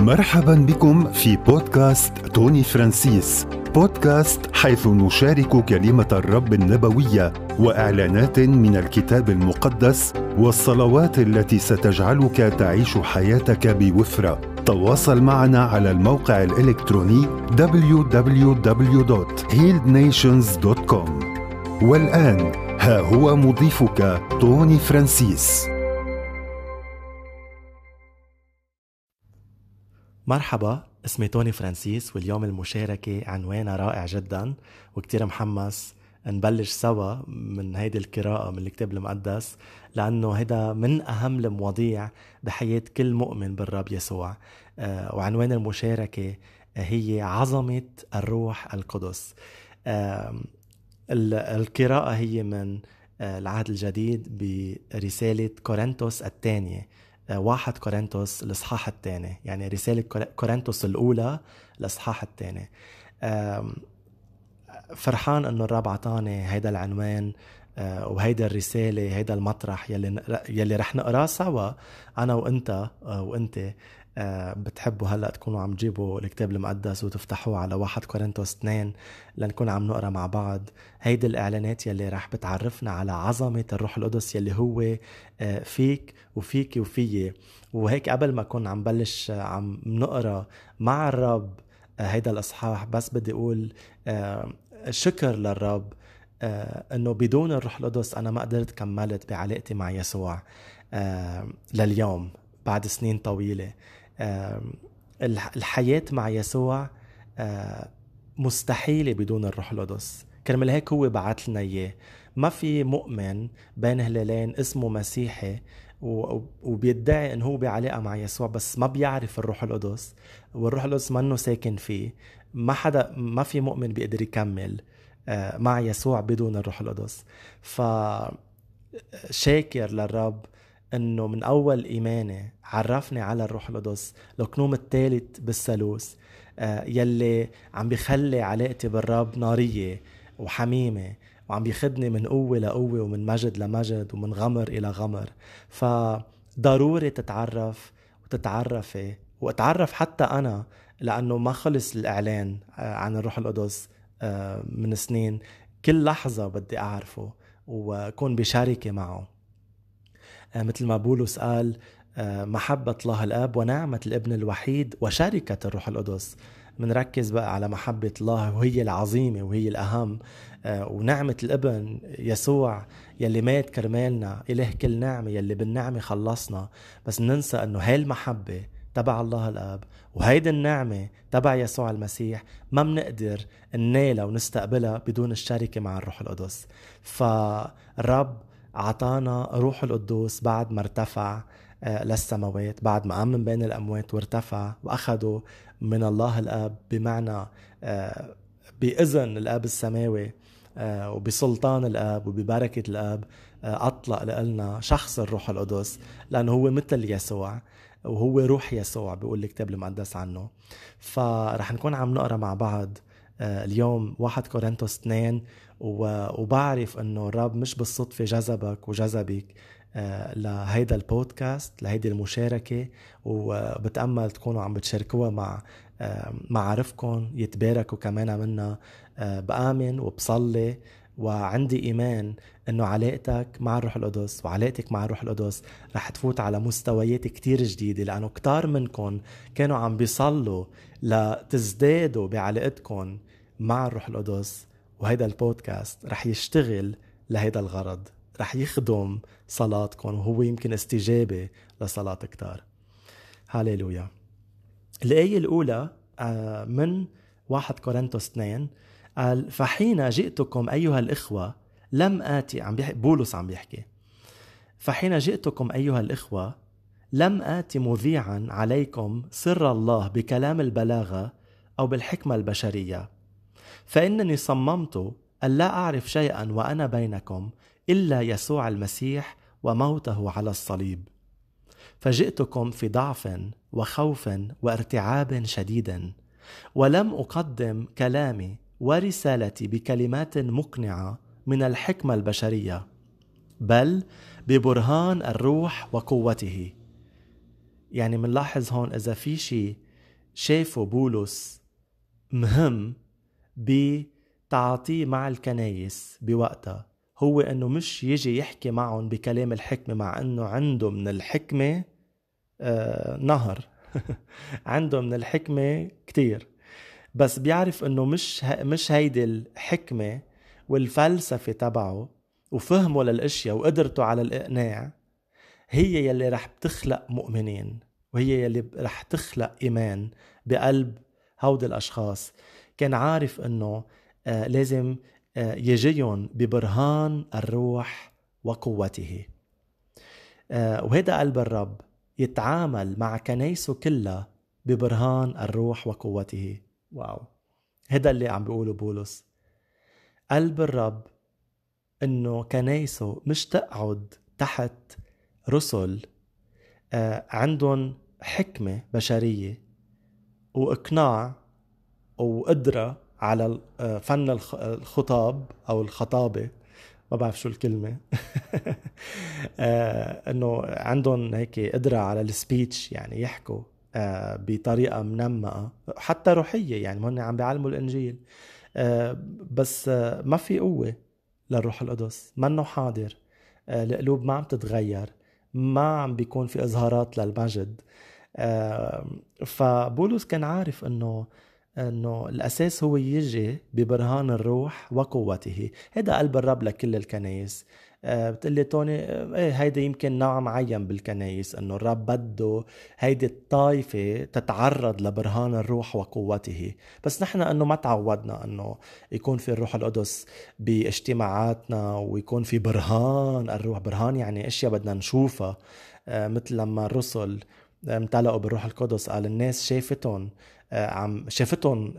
مرحبا بكم في بودكاست توني فرانسيس بودكاست حيث نشارك كلمة الرب النبوية وإعلانات من الكتاب المقدس والصلوات التي ستجعلك تعيش حياتك بوفرة تواصل معنا على الموقع الإلكتروني www.healednations.com والآن ها هو مضيفك توني فرانسيس مرحبا اسمي توني فرانسيس واليوم المشاركة عنوانها رائع جدا وكتير محمس نبلش سوا من هيدي القراءة من الكتاب المقدس لأنه هيدا من أهم المواضيع بحياة كل مؤمن بالرب يسوع آه، وعنوان المشاركة هي عظمة الروح القدس القراءة هي من آه، العهد الجديد برسالة كورنثوس الثانية واحد كورنثوس الإصحاح الثاني يعني رسالة كورنثوس الأولى الإصحاح الثاني فرحان انه الرب عطاني هيدا العنوان آه، وهيدا الرسالة هيدا المطرح يلي يلي رح نقراه سوا أنا وأنت آه، وأنت آه، بتحبوا هلا تكونوا عم تجيبوا الكتاب المقدس وتفتحوه على واحد كورنثوس 2 لنكون عم نقرا مع بعض هيدي الاعلانات يلي رح بتعرفنا على عظمه الروح القدس يلي هو آه، فيك وفيكي وفيي وهيك قبل ما اكون عم بلش آه، عم نقرا مع الرب هيدا الاصحاح بس بدي اقول شكر للرب انه بدون الروح القدس انا ما قدرت كملت بعلاقتي مع يسوع لليوم بعد سنين طويله الحياة مع يسوع مستحيلة بدون الروح القدس كرمال هيك هو بعث لنا إياه ما في مؤمن بين هلالين اسمه مسيحي وبيدعي انه هو بعلاقه مع يسوع بس ما بيعرف الروح القدس والروح القدس منه ساكن فيه ما حدا ما في مؤمن بيقدر يكمل مع يسوع بدون الروح القدس ف شاكر للرب انه من اول ايماني عرفني على الروح القدس القنوم الثالث بالثالوث آه، يلي عم بيخلي علاقتي بالرب ناريه وحميمه وعم بيخدني من قوه لقوه ومن مجد لمجد ومن غمر الى غمر فضروري تتعرف وتتعرفي واتعرف حتى انا لانه ما خلص الاعلان آه، عن الروح القدس آه، من سنين كل لحظه بدي اعرفه وكون بشركه معه آه، مثل ما بولس قال آه، محبة الله الآب ونعمة الابن الوحيد وشركة الروح القدس بنركز بقى على محبة الله وهي العظيمة وهي الأهم آه، ونعمة الابن يسوع يلي مات كرمالنا إله كل نعمة يلي بالنعمة خلصنا بس ننسى أنه هاي المحبة تبع الله الاب وهيدي النعمه تبع يسوع المسيح ما بنقدر ننالها ونستقبلها بدون الشركه مع الروح القدس فالرب أعطانا روح القدوس بعد ما ارتفع آه، للسماوات بعد ما قام من بين الأموات وارتفع واخذوا من الله الأب بمعنى آه، بإذن الأب السماوي آه، وبسلطان الاب وببركه الاب اطلق لنا شخص الروح القدس لانه هو مثل يسوع وهو روح يسوع بيقول الكتاب المقدس عنه فرح نكون عم نقرا مع بعض اليوم 1 كورنثوس 2 وبعرف انه الرب مش بالصدفه جذبك وجذبك آه، لهيدا البودكاست لهيدي المشاركة وبتأمل تكونوا عم بتشاركوها مع آه، معارفكم يتباركوا كمان منا آه، بآمن وبصلي وعندي إيمان إنه علاقتك مع الروح القدس وعلاقتك مع الروح القدس رح تفوت على مستويات كتير جديدة لأنه كتار منكم كانوا عم بيصلوا لتزدادوا بعلاقتكم مع الروح القدس وهيدا البودكاست رح يشتغل لهيدا الغرض رح يخدم صلاتكم وهو يمكن استجابة لصلاة كتار هاليلويا الآية الأولى آه، من واحد كورنثوس 2 قال فحين جئتكم أيها الإخوة لم آتي عم بيحكي بولس عم بيحكي فحين جئتكم أيها الإخوة لم آتي مذيعا عليكم سر الله بكلام البلاغة أو بالحكمة البشرية فإنني صممت ألا أعرف شيئا وأنا بينكم إلا يسوع المسيح وموته على الصليب فجئتكم في ضعف وخوف وارتعاب شديد ولم أقدم كلامي ورسالتي بكلمات مقنعة من الحكمة البشرية بل ببرهان الروح وقوته يعني منلاحظ هون إذا في شيء شافه بولس مهم بتعاطيه مع الكنايس بوقتها هو انه مش يجي يحكي معهم بكلام الحكمه مع انه عنده من الحكمه آه، نهر عنده من الحكمه كتير بس بيعرف انه مش مش هيدي الحكمه والفلسفه تبعه وفهمه للاشياء وقدرته على الاقناع هي يلي رح بتخلق مؤمنين وهي يلي رح تخلق ايمان بقلب هودي الاشخاص كان عارف انه آه، لازم آه، يجيهم ببرهان الروح وقوته آه، وهذا قلب الرب يتعامل مع كنايسه كلها ببرهان الروح وقوته واو هذا اللي عم بيقوله بولس قلب الرب انه كنايسه مش تقعد تحت رسل عندهم حكمة بشرية وإقناع وقدرة على آه، فن الخطاب أو الخطابة ما بعرف شو الكلمة آه، انه عندهم هيك قدرة على السبيتش يعني يحكوا آه، بطريقة منمقة حتى روحية يعني هن عم بيعلموا الانجيل بس ما في قوة للروح القدس منه حاضر القلوب ما عم تتغير ما عم بيكون في اظهارات للمجد فبولس كان عارف انه انه الاساس هو يجي ببرهان الروح وقوته هذا قلب الرب لكل الكنائس آه، لي توني آه، ايه هيدا يمكن نوع معين بالكنايس انه الرب بده هيدي الطائفه تتعرض لبرهان الروح وقوته بس نحن انه ما تعودنا انه يكون في الروح القدس باجتماعاتنا ويكون في برهان الروح برهان يعني اشياء بدنا نشوفها آه، مثل لما الرسل امتلأوا بالروح القدس قال الناس شافتهم عم شافتهم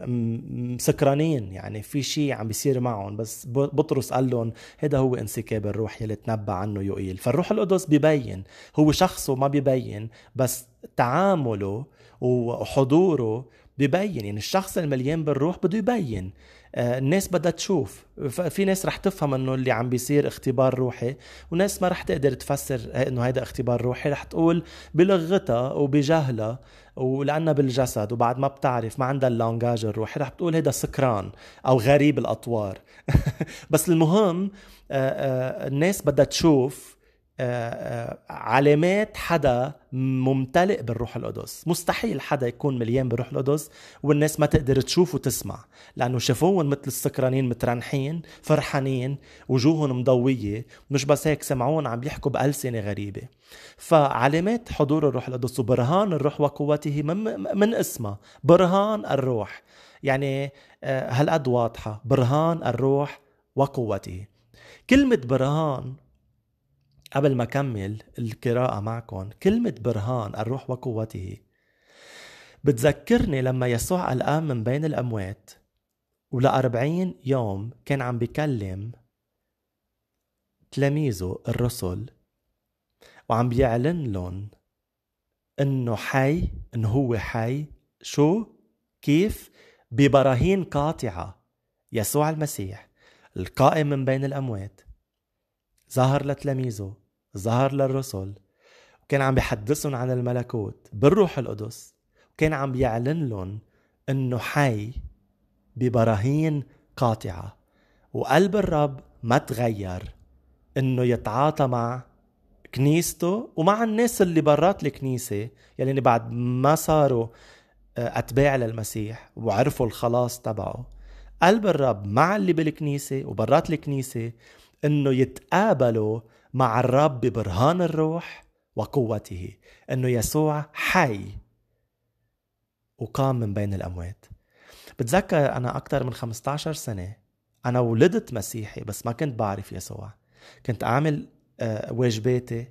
سكرانين يعني في شيء عم بيصير معهم بس بطرس قال لهم هذا هو انسكاب الروح يلي تنبأ عنه يوئيل فالروح القدس ببين هو شخصه ما ببين بس تعامله وحضوره ببين يعني الشخص المليان بالروح بده يبين آه، الناس بدها تشوف في ناس رح تفهم انه اللي عم بيصير اختبار روحي وناس ما رح تقدر تفسر انه هيدا اختبار روحي رح تقول بلغتها وبجهلها ولانها بالجسد وبعد ما بتعرف ما عندها اللانجاج الروحي رح بتقول هيدا سكران او غريب الاطوار بس المهم آه، آه، الناس بدها تشوف آه، آه، علامات حدا ممتلئ بالروح القدس مستحيل حدا يكون مليان بالروح القدس والناس ما تقدر تشوف وتسمع لأنه شافوهم مثل السكرانين مترنحين فرحانين وجوههم مضوية مش بس هيك سمعوهم عم يحكوا بألسنة غريبة فعلامات حضور الروح القدس وبرهان الروح وقوته من, من اسمها برهان الروح يعني آه، هالقد واضحة برهان الروح وقوته كلمة برهان قبل ما كمل القراءة معكم كلمة برهان الروح وقوته بتذكرني لما يسوع الآن من بين الأموات ولأربعين يوم كان عم بيكلم تلاميذه الرسل وعم بيعلن لهم انه حي انه هو حي شو كيف ببراهين قاطعة يسوع المسيح القائم من بين الأموات ظهر لتلاميذه ظهر للرسل وكان عم بيحدثهم عن الملكوت بالروح القدس وكان عم بيعلن لهم انه حي ببراهين قاطعه وقلب الرب ما تغير انه يتعاطى مع كنيسته ومع الناس اللي برات الكنيسه يعني بعد ما صاروا آه، اتباع للمسيح وعرفوا الخلاص تبعه قلب الرب مع اللي بالكنيسه وبرات الكنيسه انه يتقابلوا مع الرب ببرهان الروح وقوته انه يسوع حي وقام من بين الاموات بتذكر انا اكثر من 15 سنه انا ولدت مسيحي بس ما كنت بعرف يسوع كنت اعمل آه، واجباتي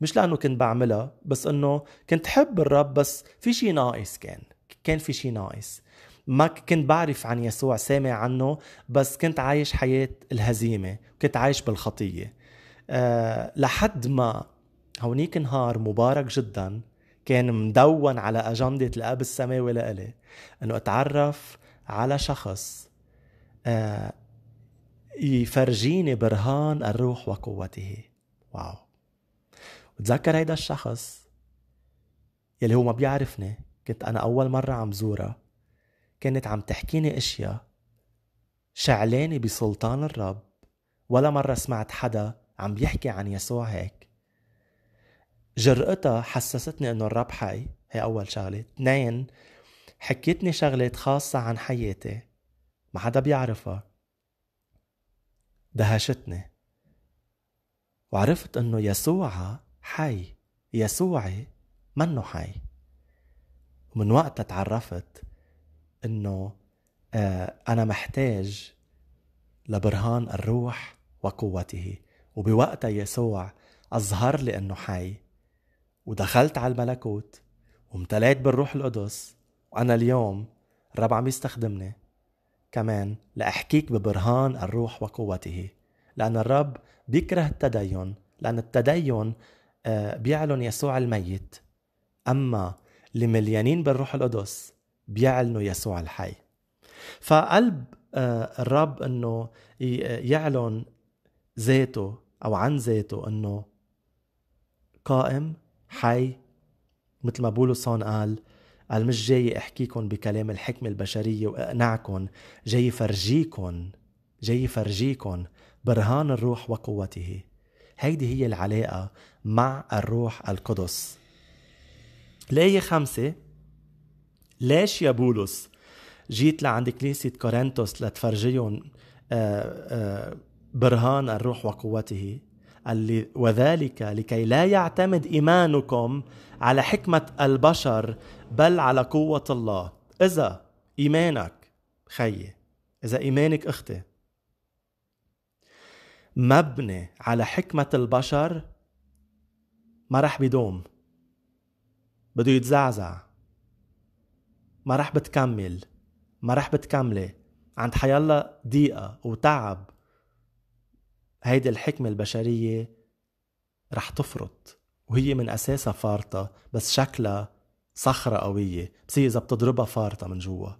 مش لانه كنت بعملها بس انه كنت حب الرب بس في شيء ناقص كان كان في شيء ناقص ما كنت بعرف عن يسوع سامع عنه بس كنت عايش حياة الهزيمة كنت عايش بالخطية أه لحد ما هونيك نهار مبارك جدا كان مدون على أجندة الأب السماوي لإلي أنه أتعرف على شخص أه يفرجيني برهان الروح وقوته واو وتذكر هيدا الشخص يلي هو ما بيعرفني كنت أنا أول مرة عم زوره كانت عم تحكيني اشياء شعلاني بسلطان الرب ولا مرة سمعت حدا عم يحكي عن يسوع هيك جرأتها حسستني انه الرب حي هي اول شغلة اثنين حكيتني شغلات خاصة عن حياتي ما حدا بيعرفها دهشتني وعرفت انه يسوع حي يسوعي منه حي ومن وقتها تعرفت انه آه، انا محتاج لبرهان الروح وقوته وبوقتها يسوع اظهر لي انه حي ودخلت على الملكوت وامتليت بالروح القدس وانا اليوم الرب عم يستخدمني كمان لاحكيك ببرهان الروح وقوته لان الرب بيكره التدين لان التدين آه، بيعلن يسوع الميت اما اللي مليانين بالروح القدس بيعلنوا يسوع الحي فقلب آه، الرب انه يعلن ذاته او عن ذاته انه قائم حي مثل ما بولسون قال قال مش جاي احكيكم بكلام الحكمة البشرية واقنعكم جاي فرجيكم جاي فرجيكم برهان الروح وقوته هيدي هي العلاقة مع الروح القدس الآية خمسة ليش يا بولس جيت لعند كنيسة كورنثوس لتفرجيهم آه، آه، برهان الروح وقوته قال لي وذلك لكي لا يعتمد إيمانكم على حكمة البشر بل على قوة الله إذا إيمانك خيي إذا إيمانك أختي مبني على حكمة البشر ما رح بيدوم بده يتزعزع ما راح بتكمل ما راح بتكملي عند حيالله ضيقة وتعب هيدي الحكمة البشرية رح تفرط وهي من أساسها فارطة بس شكلها صخرة قوية هي إذا بتضربها فارطة من جوا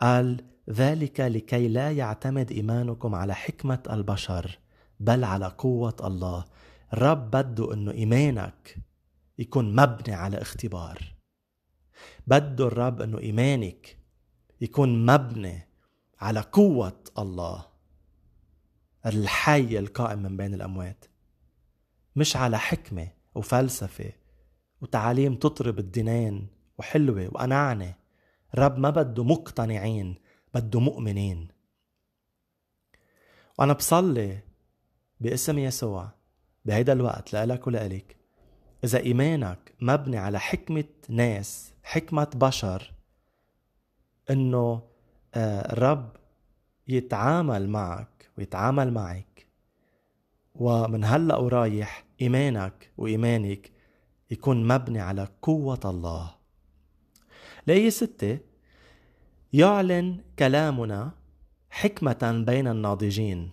قال ذلك لكي لا يعتمد إيمانكم على حكمة البشر بل على قوة الله رب بده إنه إيمانك يكون مبني على اختبار بده الرب انه ايمانك يكون مبني على قوة الله الحي القائم من بين الأموات مش على حكمة وفلسفة وتعاليم تطرب الدنان وحلوة وقناعنة رب ما بده مقتنعين بده مؤمنين وأنا بصلي باسم يسوع بهيدا الوقت لإلك ولإلك إذا إيمانك مبني على حكمة ناس حكمة بشر انه الرب آه، يتعامل معك ويتعامل معك ومن هلا ورايح ايمانك وايمانك يكون مبني على قوة الله. لأي ستة يعلن كلامنا حكمة بين الناضجين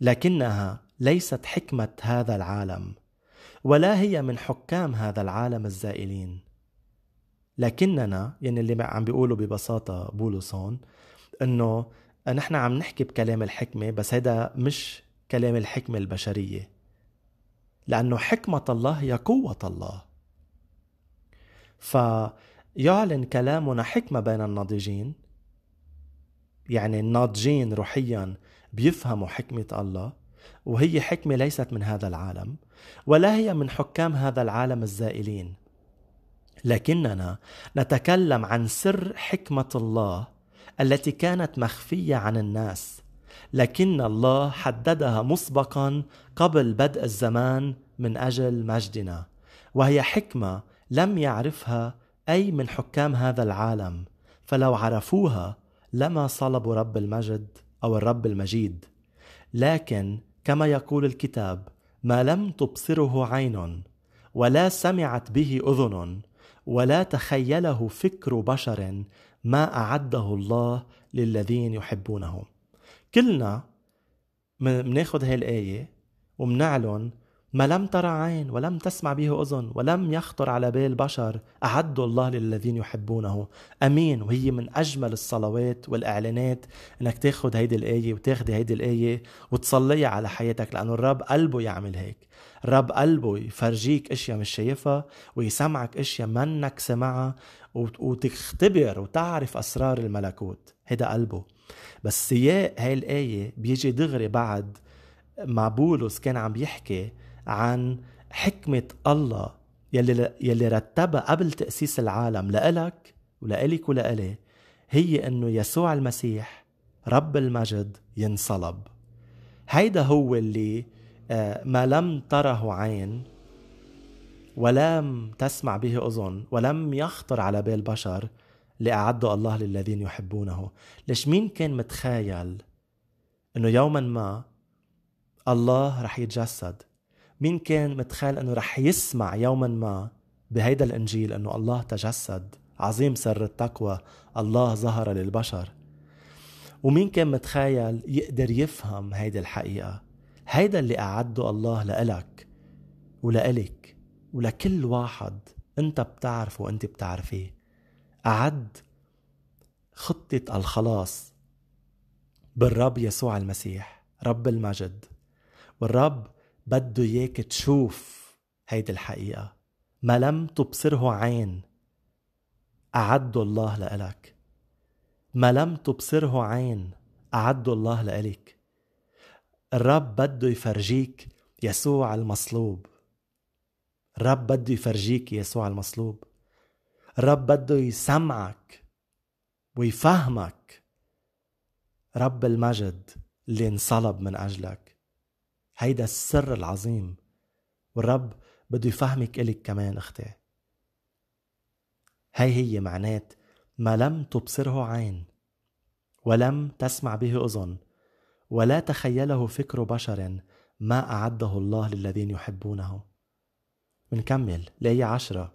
لكنها ليست حكمة هذا العالم ولا هي من حكام هذا العالم الزائلين لكننا يعني اللي عم بيقولوا ببساطة بولوسون انه نحن عم نحكي بكلام الحكمة بس هذا مش كلام الحكمة البشرية لأنه حكمة الله هي قوة الله فيعلن كلامنا حكمة بين الناضجين يعني الناضجين روحيا بيفهموا حكمة الله وهي حكمة ليست من هذا العالم ولا هي من حكام هذا العالم الزائلين لكننا نتكلم عن سر حكمه الله التي كانت مخفيه عن الناس لكن الله حددها مسبقا قبل بدء الزمان من اجل مجدنا وهي حكمه لم يعرفها اي من حكام هذا العالم فلو عرفوها لما صلبوا رب المجد او الرب المجيد لكن كما يقول الكتاب ما لم تبصره عين ولا سمعت به اذن ولا تخيله فكر بشر ما أعده الله للذين يحبونه كلنا مناخد هاي الآية ومنعلن ما لم ترى عين ولم تسمع به أذن ولم يخطر على بال بشر أعد الله للذين يحبونه أمين وهي من أجمل الصلوات والإعلانات أنك تاخد هيدي الآية وتاخدي هيدي الآية وتصليها على حياتك لأنه الرب قلبه يعمل هيك رب قلبه يفرجيك اشياء مش شايفها ويسمعك اشياء منك سمعها وتختبر وتعرف اسرار الملكوت هيدا قلبه بس سياق هاي الايه بيجي دغري بعد مع بولس كان عم يحكي عن حكمه الله يلي يلي رتبها قبل تاسيس العالم لإلك ولإلك ولإلي هي انه يسوع المسيح رب المجد ينصلب هيدا هو اللي ما لم تره عين ولم تسمع به أذن ولم يخطر على بال بشر لأعده الله للذين يحبونه ليش مين كان متخيل أنه يوما ما الله رح يتجسد مين كان متخيل أنه رح يسمع يوما ما بهيدا الإنجيل أنه الله تجسد عظيم سر التقوى الله ظهر للبشر ومين كان متخيل يقدر يفهم هيدي الحقيقة هيدا اللي أعده الله لإلك ولإلك ولكل واحد أنت بتعرفه وأنت بتعرفيه أعد خطة الخلاص بالرب يسوع المسيح رب المجد والرب بده إياك تشوف هيدي الحقيقة ما لم تبصره عين أعد الله لإلك ما لم تبصره عين أعد الله لإلك الرب بده يفرجيك يسوع المصلوب الرب بده يفرجيك يسوع المصلوب الرب بده يسمعك ويفهمك رب المجد اللي انصلب من أجلك هيدا السر العظيم والرب بده يفهمك إلك كمان أختي هي هي معنات ما لم تبصره عين ولم تسمع به أذن ولا تخيله فكر بشر ما أعده الله للذين يحبونه بنكمل لآية عشرة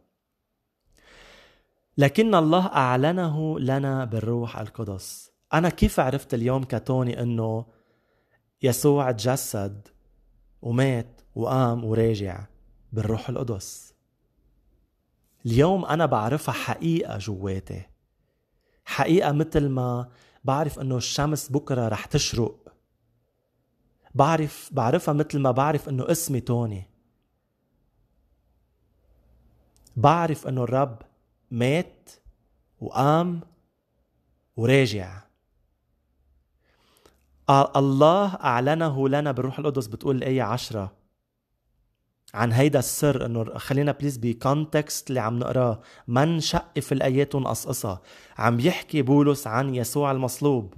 لكن الله أعلنه لنا بالروح القدس أنا كيف عرفت اليوم كتوني أنه يسوع تجسد ومات وقام وراجع بالروح القدس اليوم أنا بعرفها حقيقة جواتي حقيقة مثل ما بعرف أنه الشمس بكرة رح تشرق بعرف بعرفها مثل ما بعرف انه اسمي توني بعرف انه الرب مات وقام وراجع الله أعلنه لنا بالروح القدس بتقول الآية عشرة عن هيدا السر انه خلينا بليز بكونتكست اللي عم نقراه ما نشقف الايات ونقصقصها عم يحكي بولس عن يسوع المصلوب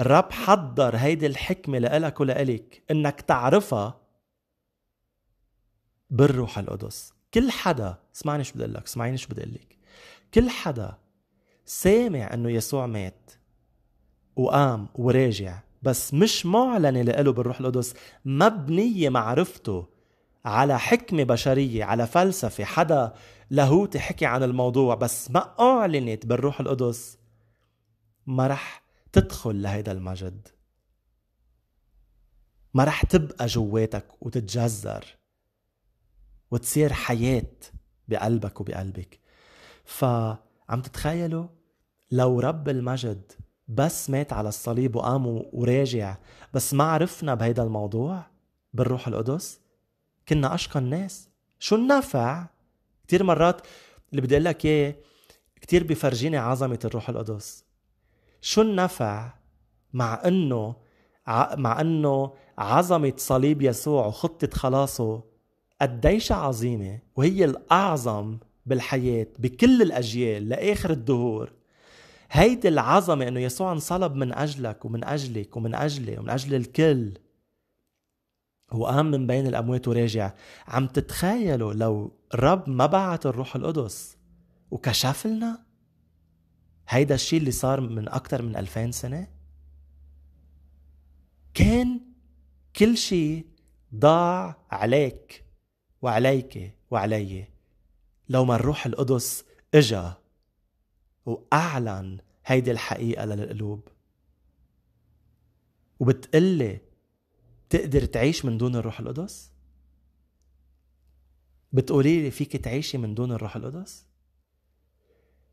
الرب حضر هيدي الحكمة لإلك ولإلك إنك تعرفها بالروح القدس كل حدا اسمعني شو بدي لك اسمعيني شو بدي لك كل حدا سامع انه يسوع مات وقام وراجع بس مش معلنة لإله بالروح القدس مبنية معرفته على حكمة بشرية على فلسفة حدا لاهوتي حكي عن الموضوع بس ما أعلنت بالروح القدس ما رح تدخل لهيدا المجد ما رح تبقى جواتك وتتجذر وتصير حياة بقلبك وبقلبك فعم تتخيلوا لو رب المجد بس مات على الصليب وقام وراجع بس ما عرفنا بهيدا الموضوع بالروح القدس كنا اشقى الناس شو النفع كتير مرات اللي بدي اقول لك اياه كتير بيفرجيني عظمة الروح القدس شو النفع مع انه مع انه عظمة صليب يسوع وخطة خلاصه قديش عظيمة وهي الأعظم بالحياة بكل الأجيال لآخر الدهور هيدي العظمة إنه يسوع انصلب من أجلك ومن أجلك ومن أجلي ومن أجل الكل وقام من بين الأموات وراجع عم تتخيلوا لو رب ما بعت الروح القدس وكشف لنا هيدا الشيء اللي صار من أكثر من 2000 سنة كان كل شيء ضاع عليك وعليك وعلي لو ما الروح القدس اجا وأعلن هيدي الحقيقة للقلوب وبتقلي تقدر تعيش من دون الروح القدس؟ بتقولي لي فيك تعيشي من دون الروح القدس؟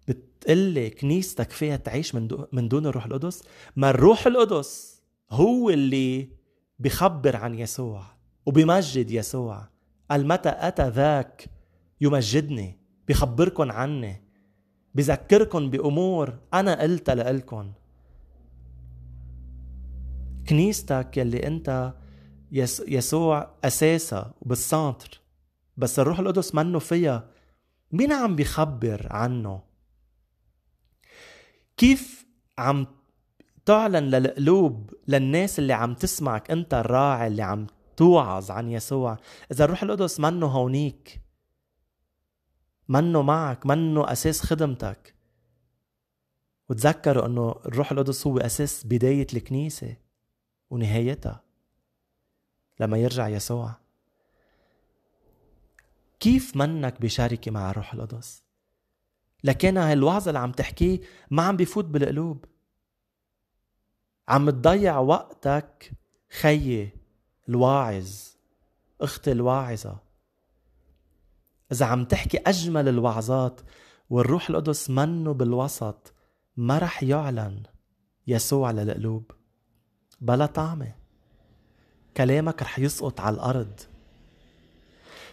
بتقلي كنيستك فيها تعيش من, دو من دون الروح القدس ما الروح القدس هو اللي بخبر عن يسوع وبمجد يسوع قال متى أتى ذاك يمجدني بخبركن عني بذكركن بأمور أنا قلتها لإلكن كنيستك يلي أنت يسوع أساسها وبالسانتر بس الروح القدس منه فيها مين عم بيخبر عنه كيف عم تعلن للقلوب للناس اللي عم تسمعك انت الراعي اللي عم توعظ عن يسوع اذا الروح القدس منه هونيك منه معك منه اساس خدمتك وتذكروا انه الروح القدس هو اساس بدايه الكنيسه ونهايتها لما يرجع يسوع كيف منك بشاركة مع الروح القدس لكان هالوعظ اللي عم تحكيه ما عم بفوت بالقلوب عم تضيع وقتك خيي الواعظ اختي الواعظة إذا عم تحكي أجمل الوعظات والروح القدس منه بالوسط ما رح يعلن يسوع للقلوب بلا طعمة كلامك رح يسقط على الأرض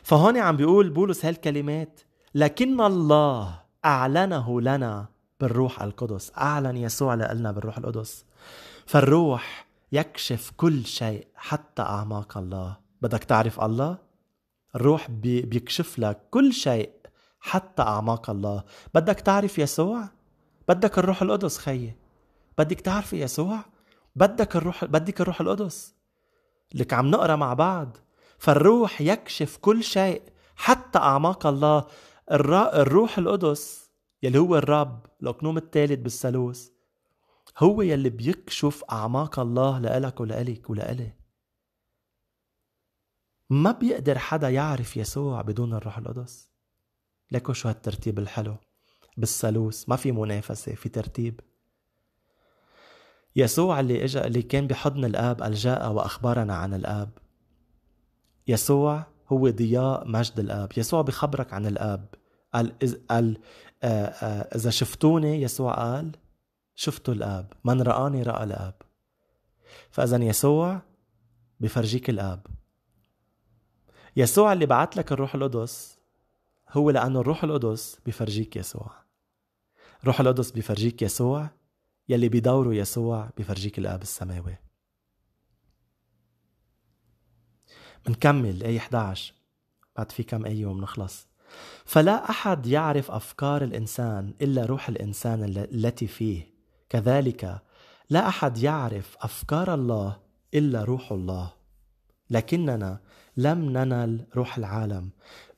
فهون عم بيقول بولس هالكلمات لكن الله أعلنه لنا بالروح القدس أعلن يسوع لنا بالروح القدس فالروح يكشف كل شيء حتى أعماق الله بدك تعرف الله الروح بيكشف لك كل شيء حتى أعماق الله بدك تعرف يسوع بدك الروح القدس خيي بدك تعرف يسوع بدك الروح بدك الروح القدس لك عم نقرا مع بعض فالروح يكشف كل شيء حتى أعماق الله الروح القدس يلي هو الرب الأقنوم الثالث بالثالوث هو يلي بيكشف أعماق الله لإلك ولإلك ولإلي ما بيقدر حدا يعرف يسوع بدون الروح القدس لكو شو هالترتيب الحلو بالثالوث ما في منافسة في ترتيب يسوع اللي إجا اللي كان بحضن الاب الجاء واخبرنا عن الاب يسوع هو ضياء مجد الآب يسوع بخبرك عن الآب قال إذا قال آه، آه، إذا شفتوني يسوع قال شفتوا الآب من رآني رأى الآب فإذا يسوع بفرجيك الآب يسوع اللي بعت لك الروح القدس هو لأنه الروح القدس بفرجيك يسوع روح القدس بفرجيك يسوع يلي بدوره يسوع بفرجيك الآب السماوي نكمل اي 11 بعد في كم آية وبنخلص فلا أحد يعرف أفكار الإنسان إلا روح الإنسان التي فيه كذلك لا أحد يعرف أفكار الله إلا روح الله لكننا لم ننل روح العالم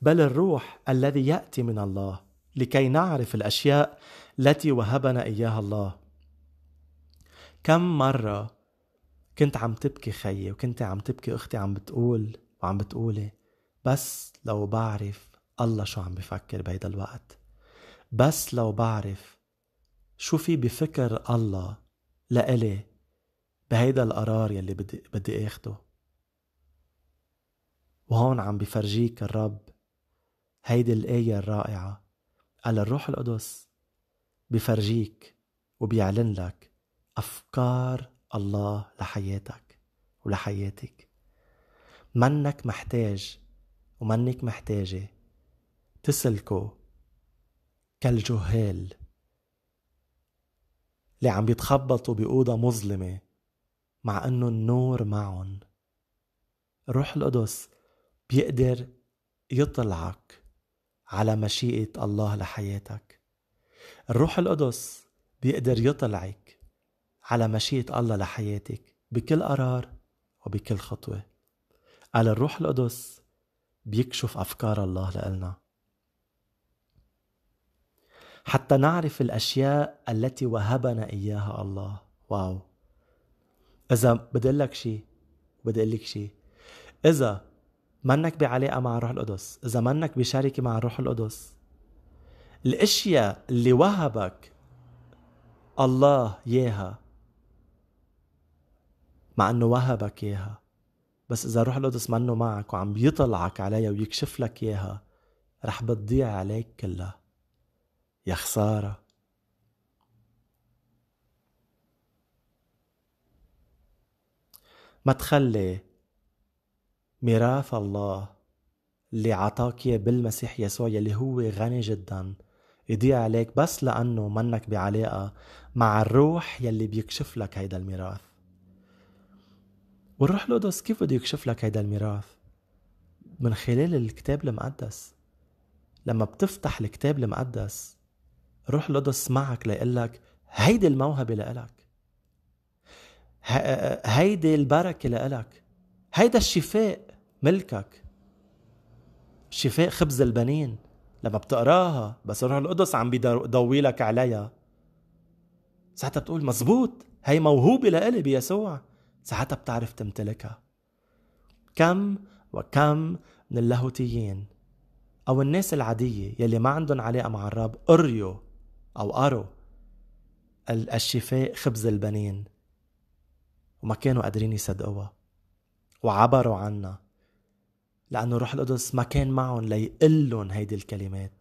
بل الروح الذي يأتي من الله لكي نعرف الأشياء التي وهبنا إياها الله كم مرة كنت عم تبكي خيي وكنت عم تبكي أختي عم بتقول وعم بتقولي بس لو بعرف الله شو عم بفكر بهيدا الوقت بس لو بعرف شو في بفكر الله لإلي بهيدا القرار يلي بدي بدي اخده وهون عم بفرجيك الرب هيدي الآية الرائعة على الروح القدس بفرجيك وبيعلن لك أفكار الله لحياتك ولحياتك منك محتاج ومنك محتاجة تسلكوا كالجهال اللي عم بيتخبطوا بأوضة مظلمة مع انه النور معهم الروح القدس بيقدر يطلعك على مشيئة الله لحياتك الروح القدس بيقدر يطلعك على مشيئة الله لحياتك بكل قرار وبكل خطوة قال الروح القدس بيكشف أفكار الله لإلنا حتى نعرف الأشياء التي وهبنا إياها الله واو إذا بدي لك شيء بدي أقول لك شيء إذا منك بعلاقة مع الروح القدس إذا منك بشركة مع الروح القدس الأشياء اللي وهبك الله ياها مع انه وهبك اياها بس اذا روح القدس منه معك وعم بيطلعك عليها ويكشف لك اياها رح بتضيع عليك كلها يا خساره ما تخلي ميراث الله اللي عطاك اياه بالمسيح يسوع يلي هو غني جدا يضيع عليك بس لانه منك بعلاقه مع الروح يلي بيكشف لك هيدا الميراث والروح القدس كيف بده يكشف لك هيدا الميراث من خلال الكتاب المقدس لما بتفتح الكتاب المقدس روح القدس معك ليقول لك هيدي الموهبة لإلك هيدي البركة لإلك هيدا الشفاء ملكك شفاء خبز البنين لما بتقراها بس الروح القدس عم بيضوي لك عليها ساعتها بتقول مزبوط هي موهوبة لإلي بيسوع ساعتها بتعرف تمتلكها كم وكم من اللاهوتيين أو الناس العادية يلي ما عندهم علاقة مع الرب قريوا أو قروا الشفاء خبز البنين وما كانوا قادرين يصدقوها وعبروا عنا لأنه الروح القدس ما كان معهم ليقلن هيدي الكلمات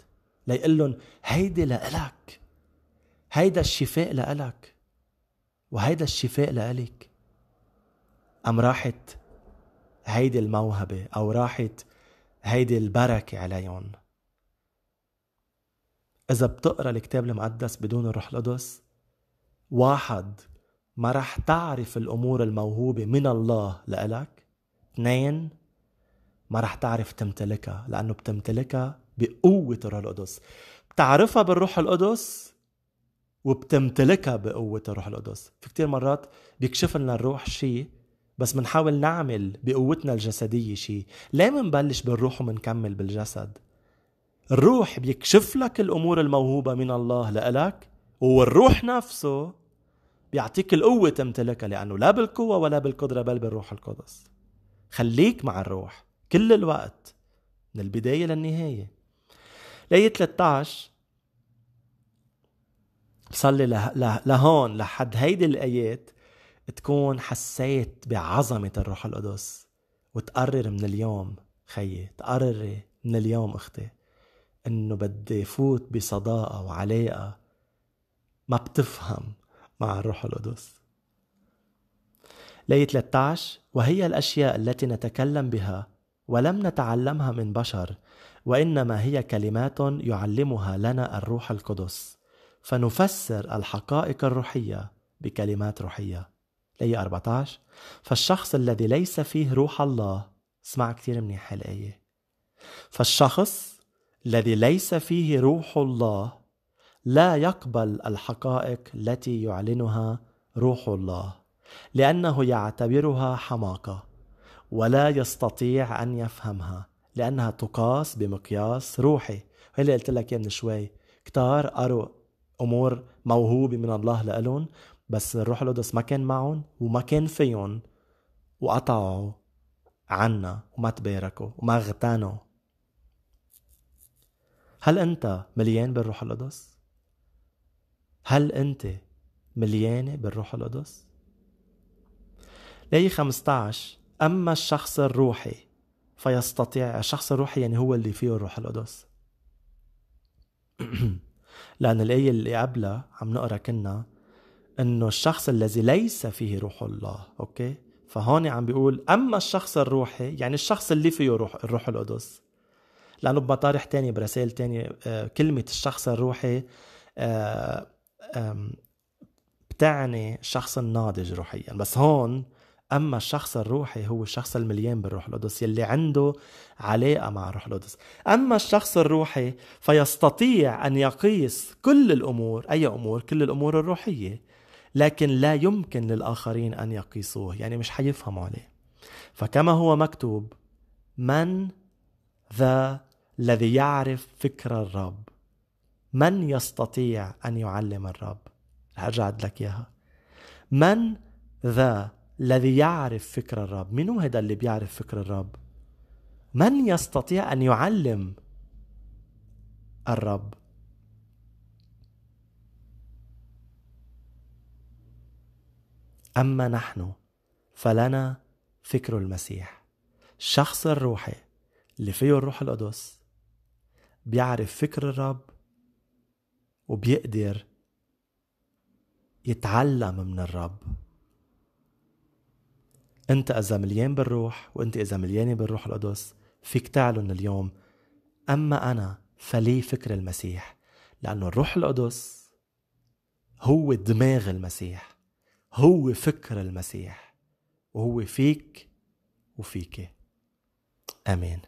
ليقلن هيدي لإلك هيدا الشفاء لإلك وهيدا الشفاء لإلك أم راحت هيدي الموهبة أو راحت هيدي البركة عليهم إذا بتقرأ الكتاب المقدس بدون الروح القدس واحد ما رح تعرف الأمور الموهوبة من الله لإلك اثنين ما رح تعرف تمتلكها لأنه بتمتلكها بقوة الروح القدس بتعرفها بالروح القدس وبتمتلكها بقوة الروح القدس في كتير مرات بيكشف لنا الروح شيء بس منحاول نعمل بقوتنا الجسدية شيء ليه منبلش بالروح ومنكمل بالجسد الروح بيكشف لك الأمور الموهوبة من الله لإلك والروح نفسه بيعطيك القوة تمتلكها لأنه لا بالقوة ولا بالقدرة بل بالروح القدس خليك مع الروح كل الوقت من البداية للنهاية لاية 13 بصلي لهون لحد هيدي الآيات تكون حسيت بعظمة الروح القدس وتقرر من اليوم خيي تقرري من اليوم أختي إنه بدي فوت بصداقة وعلاقة ما بتفهم مع الروح القدس لي 13 وهي الأشياء التي نتكلم بها ولم نتعلمها من بشر وإنما هي كلمات يعلمها لنا الروح القدس فنفسر الحقائق الروحية بكلمات روحية الآية 14 فالشخص الذي ليس فيه روح الله اسمع كثير منيح هالآية فالشخص الذي ليس فيه روح الله لا يقبل الحقائق التي يعلنها روح الله لأنه يعتبرها حماقة ولا يستطيع أن يفهمها لأنها تقاس بمقياس روحي اللي قلت لك من شوي كتار قروا أمور موهوبة من الله لألون بس الروح القدس ما كان معهم وما كان فيهم وقطعوا عنا وما تباركوا وما اغتنوا هل انت مليان بالروح القدس؟ هل انت مليانة بالروح القدس؟ لاي 15 أما الشخص الروحي فيستطيع الشخص الروحي يعني هو اللي فيه الروح القدس لأن الآية اللي قبلها عم نقرأ كنا انه الشخص الذي ليس فيه روح الله اوكي فهون عم بيقول اما الشخص الروحي يعني الشخص اللي فيه روح الروح القدس لانه بمطارح تاني برسائل تانية آه، كلمة الشخص الروحي آه، بتعني شخص الناضج روحيا بس هون اما الشخص الروحي هو الشخص المليان بالروح القدس يلي عنده علاقه مع الروح القدس اما الشخص الروحي فيستطيع ان يقيس كل الامور اي امور كل الامور الروحيه لكن لا يمكن للآخرين أن يقيسوه يعني مش حيفهموا عليه فكما هو مكتوب من ذا الذي يعرف فكر الرب من يستطيع أن يعلم الرب هرجع لك إياها من ذا الذي يعرف فكر الرب من هو هذا اللي بيعرف فكر الرب من يستطيع أن يعلم الرب اما نحن فلنا فكر المسيح الشخص الروحي اللي فيه الروح القدس بيعرف فكر الرب وبيقدر يتعلم من الرب انت اذا مليان بالروح وانت اذا مليانه بالروح القدس فيك تعلن اليوم اما انا فلي فكر المسيح لانه الروح القدس هو دماغ المسيح هو فكر المسيح وهو فيك وفيك امين